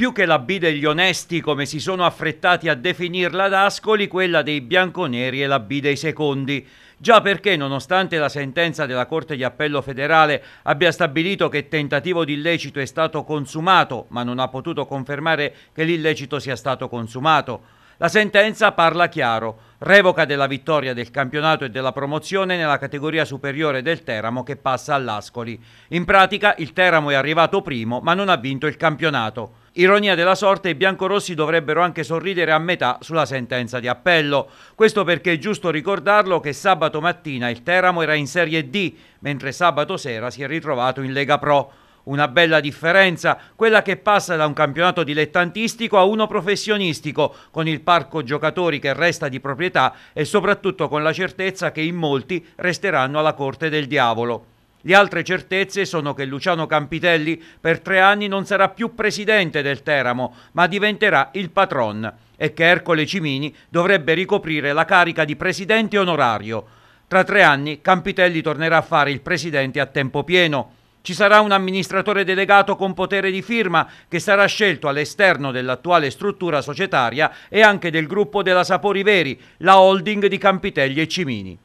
più che la B degli onesti come si sono affrettati a definirla ad Ascoli, quella dei bianconeri è la B dei secondi. Già perché, nonostante la sentenza della Corte di Appello federale abbia stabilito che il tentativo di illecito è stato consumato, ma non ha potuto confermare che l'illecito sia stato consumato, la sentenza parla chiaro, revoca della vittoria del campionato e della promozione nella categoria superiore del Teramo che passa all'Ascoli. In pratica il Teramo è arrivato primo ma non ha vinto il campionato. Ironia della sorte, i biancorossi dovrebbero anche sorridere a metà sulla sentenza di appello. Questo perché è giusto ricordarlo che sabato mattina il Teramo era in Serie D, mentre sabato sera si è ritrovato in Lega Pro. Una bella differenza, quella che passa da un campionato dilettantistico a uno professionistico, con il parco giocatori che resta di proprietà e soprattutto con la certezza che in molti resteranno alla corte del diavolo. Le altre certezze sono che Luciano Campitelli per tre anni non sarà più presidente del Teramo, ma diventerà il patron e che Ercole Cimini dovrebbe ricoprire la carica di presidente onorario. Tra tre anni Campitelli tornerà a fare il presidente a tempo pieno. Ci sarà un amministratore delegato con potere di firma che sarà scelto all'esterno dell'attuale struttura societaria e anche del gruppo della Sapori Veri, la holding di Campitelli e Cimini.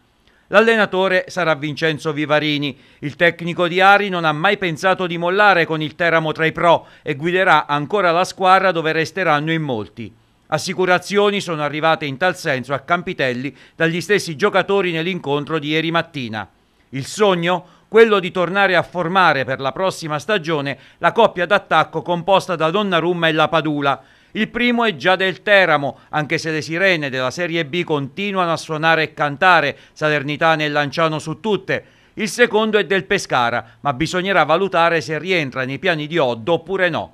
L'allenatore sarà Vincenzo Vivarini. Il tecnico di Ari non ha mai pensato di mollare con il Teramo tra i pro e guiderà ancora la squadra dove resteranno in molti. Assicurazioni sono arrivate in tal senso a Campitelli dagli stessi giocatori nell'incontro di ieri mattina. Il sogno? Quello di tornare a formare per la prossima stagione la coppia d'attacco composta da Donnarumma e la Padula, il primo è già del Teramo, anche se le sirene della Serie B continuano a suonare e cantare, Salernitana e Lanciano su tutte. Il secondo è del Pescara, ma bisognerà valutare se rientra nei piani di Oddo oppure no.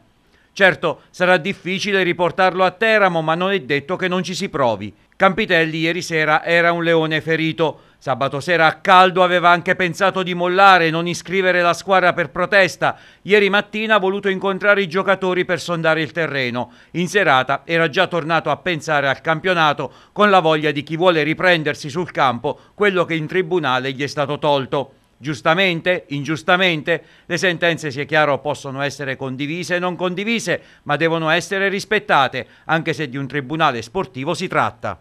Certo, sarà difficile riportarlo a Teramo, ma non è detto che non ci si provi. Campitelli ieri sera era un leone ferito. Sabato sera a caldo aveva anche pensato di mollare e non iscrivere la squadra per protesta. Ieri mattina ha voluto incontrare i giocatori per sondare il terreno. In serata era già tornato a pensare al campionato con la voglia di chi vuole riprendersi sul campo quello che in tribunale gli è stato tolto. Giustamente, ingiustamente, le sentenze, si è chiaro, possono essere condivise e non condivise, ma devono essere rispettate, anche se di un tribunale sportivo si tratta.